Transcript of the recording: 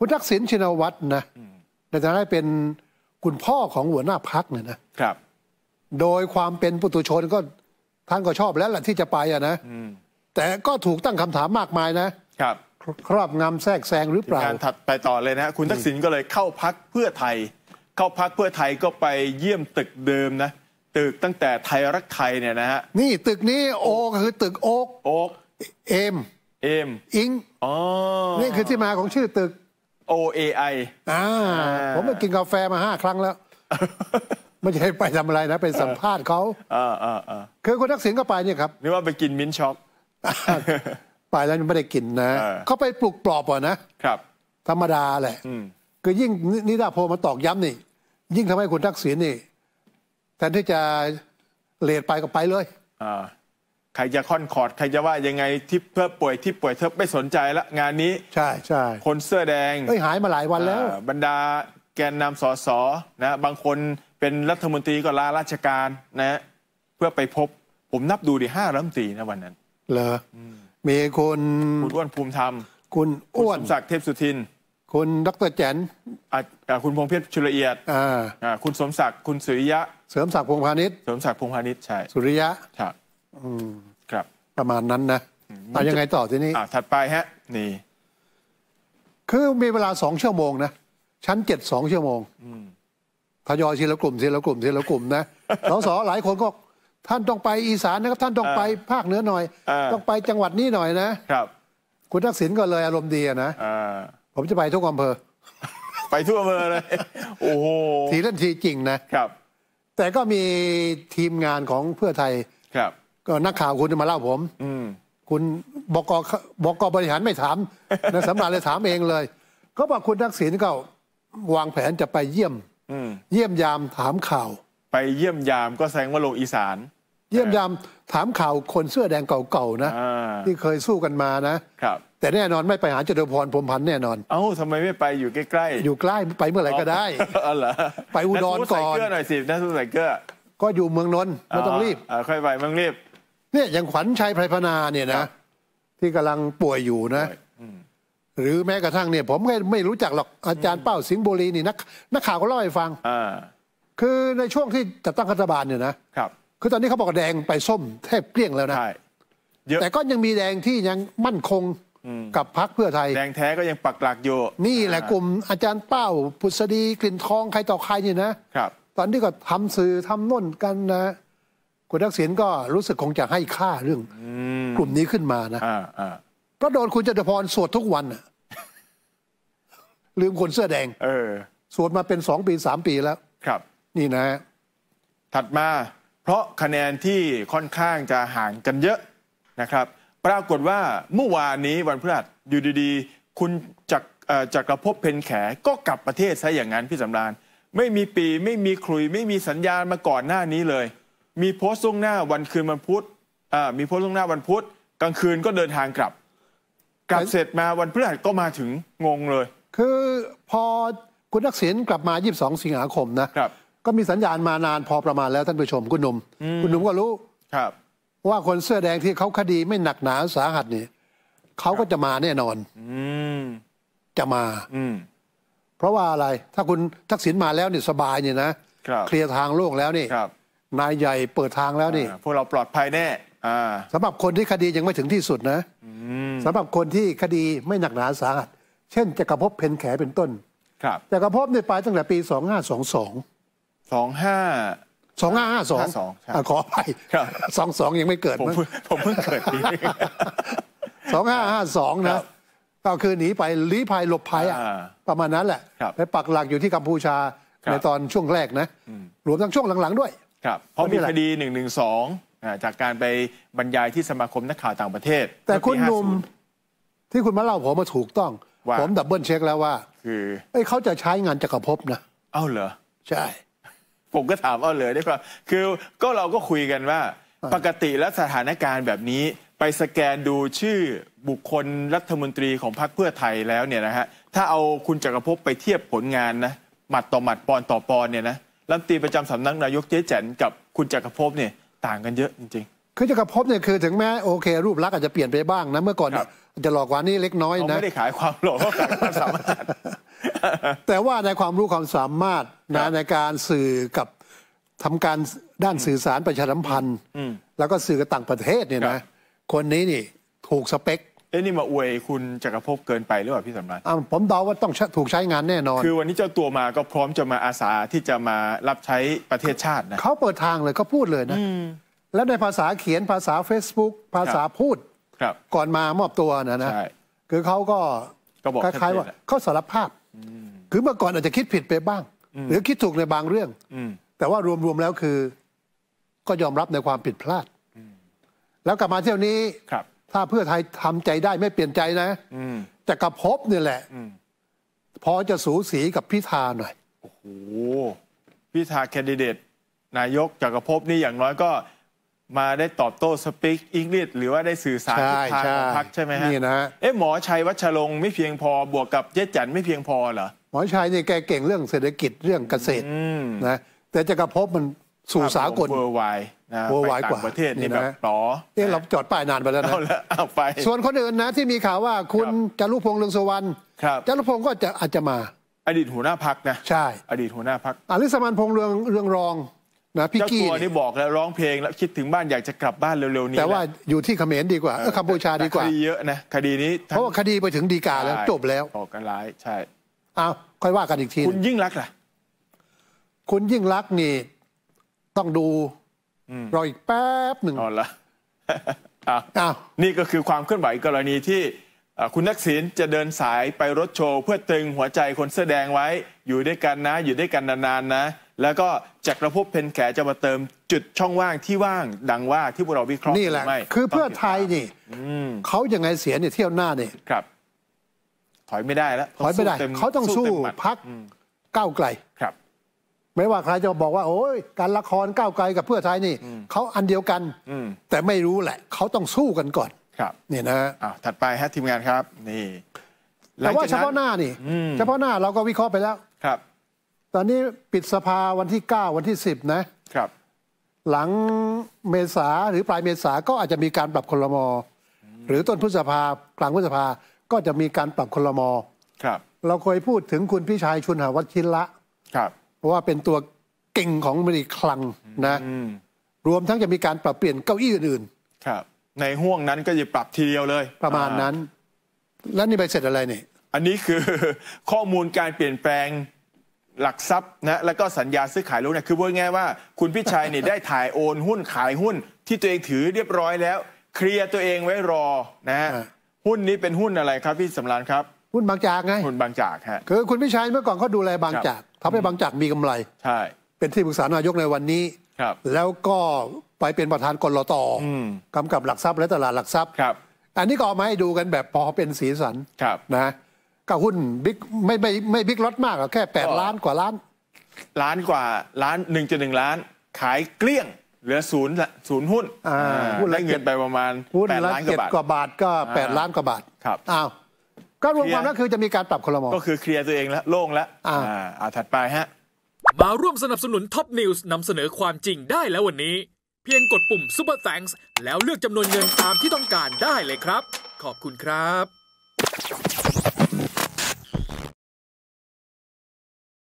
คุณทักษิณชินวัตรนะในะได้เป็นคุณพ่อของหัวหน้าพักเนี่ยนะครับ โดยความเป็นปุตุชนก็ท่านก็ชอบแล้วแหละที่จะไปอ่ะนะแต่ก็ถูกตั้งคำถามมากมายนะ ครับ ครอบงำแทรกแซงหรือเปล่าการถัดไปต่อเลยนะคุณทักษิณก็เลยเข้าพักเพื่อไทย เข้าพักเพื่อไทยก็ไปเยี่ยมตึกเดิมนะตึกตั้งแต่ไทยรักไทยเนี่ยนะฮะนี่ตึกนี้โอคือตึกโอ๊กโอ๊กเอมเอมอิงอ๋อนี่คือที่มาของชื่อตึก OAI อ่าผมไปกินกาแฟมาห้าครั้งแล้วไม่ใช่ไปทำอะไรนะไปสัมภาษณ์เขาอ่าอ่อคือคุณทักษิณก็ไปเนี่ยครับนี่ว่าไปกินมิ้นช็อกไปแล้วไม่ได้กินนะเขาไปปลุกปลอบอ่อนะครับ ธรรมดาแหละคือยิ่งนิดาโพมาตอกย้ำนี่ ยิ่งทำให้คุณทักษิณนี่ แทนที่จะเลดไปก็ไปเลยอ่าใครจะค่อนคอร์ดใครจะว่ายังไงที่เพื่อป่วยที่ป่วยเธอไม่สนใจละงานนี้ใช่ใช่คนเสื้อแดงไม่หายมาหลายวันแล้วบรรดาแกนนำสสนะบางคนเป็นรัฐมนตรีก็ลาราชการนะ เพื่อไปพบผมนับดูดิห้ารัฐมนตรีนะวันนั้นเหรอมีคนคุณอ้วนภูมิธรรมคุณอ้วนศักดิ์เทพสุทินคุณดรแจนคุณพงเพชรชุลเอียดคุณสมศักดิ์คุณสุริยะ เสริมศักดิ์พงพาณิชย์เสริมศักดิ์พงพาณิชย์ใช่สุริยะครับครับ ประมาณนั้นนะเอายังไงต่อทีนี้่ถัดไปฮะ นี่คือมีเวลาสองชั่วโมงนะชั้นเจ็ดสองชั่วโมงทยอยทีละกลุ่มทีละกลุ่มทีละกลุ่มนะสสหลายคนก็ท่านต้องไปอีสานนะครับท่านต้องไปภาคเหนือหน่อย ต้องไปจังหวัดนี้หน่อยนะ ครับ คุณทักษิณก็เลยอารมณ์ดีนะผมจะไปทุกอำเภอ ไปทั่วอำเภอเลย โอ้โห ทีเล่นทีจริงนะ ครับ แต่ก็มีทีมงานของเพื่อไทย ครับ็นักข่าวคุณมาเล่าผม อืคุณบกบกบริหารไม่ถามนะสำนักเลยถามเองเลย ก็บอกคุณทักษิณก็วางแผนจะไปเยี่ยมอเยี่ยมยามถามข่าว ไปเยี่ยมยามก็แสดงว่าลงอีสาน เยี่ยมยามถามข่าวคนเสื้อแดงเก่าๆนะที่เคยสู้กันมานะครับแต่แน่นอนไม่ไปหาจตุพรพรมพันธ์แน่นอน เอ้าทำไมไม่ไปอยู่ใกล้ๆอยู่ใกล้ไปเมื่อไหร่ก็ได้อ๋อเหรอไปอุดรก่อนนัาสู้ใส่เกลือหน่อยสินัาสู้ใส่เกลือก็อยู่เมืองนนท์ไม่ต้องรีบาค่อยไปเมืองรีบเนี่ยอย่างขวัญชัยไพรพนาเนี่ยนะ ที่กำลังป่วยอยู่นะหรือแม้กระทั่งเนี่ยผมก็ไม่รู้จักหรอกอาจารย์เป้าสิงห์บุรีนี่นักนักข่าวก็เล่าให้ฟังคือในช่วงที่จัดตั้งรัฐบาลเนี่ยนะครับคือตอนนี้เขาบอกแดงไปส้มแทบเกลี้ยงแล้วนะแต่ก็ยังมีแดงที่ยังมั่นคงกับพักเพื่อไทย แดงแท้ก็ยังปักหลักอยู่นี่แหละกลุ่มอาจารย์เป้าพุทศดีกลิ่นทองใครต่อใครนี่นะครับตอนนี้ก็ทำสื่อทำน่นกันนะคุณทักษิณก็รู้สึกคงจะให้ค่าเรื่องกลุ่มนี้ขึ้นมานะก็โดนคุณจตุพรสวดทุกวันลืมคนเสื้อแดงสวดมาเป็นสองปีสามปีแล้ว ครับ นี่นะ ถัดมา เพราะคะแนนที่ค่อนข้างจะห่างกันเยอะนะครับ ปรากฏว่าเมื่อวานนี้ วันพฤหัสอยู่ดีๆคุณจักจักรภพเพนแขก็กลับประเทศซะอย่างนั้นพี่สำราญไม่มีปีไม่มีครุย ไม่มีสัญญาณมาก่อนหน้านี้เลยมีโพสต์ล่วงหน้า วันคืนวันพุธมีโพสต์ล่วงหน้าวันพุธกลางคืนก็เดินทางกลับ กลับเสร็จมาวันพฤหัสก็มาถึงงงเลย คือพอคุณทักษิณกลับมา 22 สิงหาคมนะครับ ก็มีสัญญาณมานานพอประมาณแล้วท่านผู้ชมคุณหนุ่ม คุณหนุ่มก็รู้ ครับว่าคนเสื้อแดงที่เขาคดีไม่หนักหนาสาหัสนี่เขาก็จะมาแน่นอนจะมาเพราะว่าอะไรถ้าคุณทักษิณมาแล้วเนี่ยสบายเนี่ยนะเคลียร์ทางโลกแล้วนี่นายใหญ่เปิดทางแล้วนี่พวกเราปลอดภัยแน่สำหรับคนที่คดียังไม่ถึงที่สุดนะสำหรับคนที่คดีไม่หนักหนาสาหัสเช่นจักระพเพนแขเป็นต้น ครับจักระพเนี่ยไปตั้งแต่ปี 2522 25 2552อ่ขอไป22 ยังไม่เกิด ผมผมเพิ่งเกิดปี2552นะก็คือหนีไปลี้ภัยหลบภัย อ่ะ ประมาณนั้นแหละ ไปปักหลักอยู่ที่กัมพูชาในตอนช่วงแรกนะรวมทั้งช่วงหลังๆด้วยครับเพราะมีคดี1นึจากการไปบรรยายที่สมาคมนักข่าวต่างประเทศแต่คุณหนุ่มที่คุณมาเล่าผมมาถูกต้องผมดับเบิลเช็คแล้วว่าคือเอ้เขาจะใช้งานจักรภพนะเอ้าเหรอใช่ ผมก็ถามเอ้าเหรอได้ป่ะคือก็เราก็คุยกันว่า ปกติและสถานการณ์แบบนี้ไปสแกนดูชื่อบุคคลรัฐมนตรีของพรรคเพื่อไทยแล้วเนี่ยนะฮะถ้าเอาคุณจักรภพไปเทียบผลงานนะหมัดต่อหมัดปอนต่อปอนเนี่ยนะรัฐมตีประจำสำนักนายกเจ๊แจนกับคุณจักรภพเนี่ยต่างกันเยอะจริง ๆคือจักรภพเนี่ยคือถึงแม้โอเค รูปลักษณ์อาจจะเปลี่ยนไปบ้างนะเมื่อก่อนจะหลอกกว่านี้เล็กน้อยนะไม่ได้ขายความหลอกเขาขายความสามารถแต่ว่าในความรู้ความสามารถนะในการสื่อกับทำการด้านสื่อสารประชาสัมพันธ์แล้วก็สื่อกับต่างประเทศเนี่ยนะ คนนี้นี่ถูกสเปคเอ้นี่มาอวยคุณจักรภพเกินไปหรือเปล่าพี่สำรักผมเดาว่าต้องถูกใช้งานแน่นอน คือวันนี้เจ้าตัวมาก็พร้อมจะมาอาสาที่จะมารับใช้ประเทศชาตินะเขาเปิดทางเลยเขาพูดเลยนะ แล้วในภาษาเขียนภาษา Facebook ภาษาพูด ครับ ก่อนมามอบตัวนะนะใช่คือเขาก็ก็บอกคล้าย ๆ ว่าเขาสารภาพ คือเมื่อก่อนอาจจะคิดผิดไปบ้างหรือคิดถูกในบางเรื่องอแต่ว่ารวมๆแล้วคือ ก็ยอมรับในความผิดพลาด แล้วกลับมาเที่ยวนี้ครับถ้าเพื่อไทยทำใจได้ไม่เปลี่ยนใจนะแต่กับพบเนี่ยแหละพอจะสูสีกับพิธาหน่อยโอ้โหพิธาแคนดิเดตนายกจากภพนี่อย่างน้อยก็ มาได้ตอบโต้สปิกอังกฤษหรือว่าได้สื่อสารทับทางของพักใช่ไหมฮะนี่นะเอ๊ะหมอชัยวัชรงค์ไม่เพียงพอบวกกับเจ๊จันไม่เพียงพอเหรอหมอชัยเนี่ยแกเก่งเรื่องเศรษฐกิจเรื่องเกษตรนะแต่จักรภพมันสู่สากลเวอร์ไวนะไป w o r l d กต่าว่างประเทศนี่นะต่อเอ่ยเราจอดป้ายนานไปแล้วนะเอาละเอาไปส่วนคนอื่นนะที่มีข่าวว่า คุณจารุพงษ์เรืองสุวรรณครับจารุพงษ์ก็จะอาจจะมา อดีตหัวหน้าพักนะ ใช่ อดีตหัวหน้าพักอลิสมานพงษ์เรืองเรืองรองนะพี่กีเจ้าตัวนี่บอกแล้วร้องเพลงแล้วคิดถึงบ้านอยากจะกลับบ้านเร็วๆนี้ แต่ว่าอยู่ที่เขมรดีกว่า เออกัมพูชาดีกว่า คดีเยอะนะคดีนี้ เพราะว่าคดีไปถึงดีกาแล้ว จบแล้ว ออกันหลายใช่ อ้าวค่อยว่ากันอีกที คุณยิ่งรักล่ะคุณยิ่งรักนี่ต้องดูรออีกแป๊บหนึ่งอ๋อละอ้าวนี่ก็คือความเคลื่อนไหวกรณีที่ คุณนักศิลจะเดินสายไปรถโชว์ เพื่อตึงหัวใจคนแสดงไว้ อยู่ด้วยกันนะ อยู่ด้วยกันนานๆนะ แล้วก็จักรภพเพนแขจะมาเติมจุดช่องว่างที่ว่างดังว่าที่พวกเราวิเคราะห์นี่แหละคือเพื่อไทยนี่เขายังไงเสียเนี่ยเที่ยวหน้าเนี่ยครับ ถอยไม่ได้แล้วถอยไม่ได้เขาต้องสู้พักก้าวไกลครับไม่ว่าใครจะบอกว่า โอ้ยการละครก้าวไกลกับเพื่อไทยนี่เขาอันเดียวกันแต่ไม่รู้แหละเขาต้องสู้กันก่อน ครับนี่นะอ้าวถัดไปฮะทีมงานครับ นี่แต่ว่าเฉพาะหน้านี่ เฉพาะหน้าเราก็วิเคราะห์ไปแล้วครับ ตอนนี้ปิดสภาวันที่9วันที่10นะ ครับ หลังเมษาหรือปลายเมษาก็อาจจะมีการปรับคนละมอหรือต้นพฤษภากลางพฤษภาก็จะมีการปรับคนละมอครับ เราเคยพูดถึงคุณพี่ชายชุนหาวัชชินละครับเพราะว่าเป็นตัวเก่งของอมริกคลังนะรวมทั้งจะมีการปรับเปลี่ยนเก้าอี้อื่นๆ ครับ ในห่วงนั้นก็จะปรับทีเดียวเลย ประมาณนั้น แล้วนี่ไปเสร็จอะไรเนี่ย อันนี้คือข้อมูลการเปลี่ยนแปลงหลักทรัพย์นะแล้วก็สัญญาซื้อขายลู้เนี่ยคือพูดง่ายว่าคุณพิชัยเนี่ยได้ถ่ายโอนหุ้นขายหุ้นที่ตัวเองถือเรียบร้อยแล้ว เคลียร์ตัวเองไว้รอนะะหุ้นนี้เป็นหุ้นอะไรครับ พี่สำรานครับหุ้นบางจากไงหุ้นบางจากฮะคือคุณพิชัยเมื่อก่อนเขาดูแลบางจากทำให้บางจากมีกำไรใช่เป็นที่ปรึกษานายกในวันนี้ครับแล้วก็ไปเป็นประธานกลตกากับหลักทรัพย์และตลาดหลักทรัพย์ครับอันนี้ก็เอามาให้ดูกันแบบพอเป็นสีสันครับนะก็หุ้นบิ๊กไม่ไม่ไม่บิ๊กลดมากแค่ 8 ล้านกว่าล้านล้านกว่าล้านหนึ่งจุดหนึ่งล้าน ขายเกลี้ยงเหลือศูนย์ศูนย์หุ้นได้เงินไปประมาณหุ้นแปดล้านกว่าบาทก็แปดล้านกว่าบาทครับอ้าวก็รวมความนั่นคือจะมีการปรับคลรมอก็คือเคลียร์ตัวเองแล้วโล่งแล้ว อ่าอ่าถัดไปฮะมาร่วมสนับสนุนท็อปนิวส์นำเสนอความจริงได้แล้ววันนี้ เพียงกดปุ่มป u ปอร์แ a งส์แล้วเลือกจำนวนเงินตามที่ต้องการได้เลยครับ ขอบคุณครับ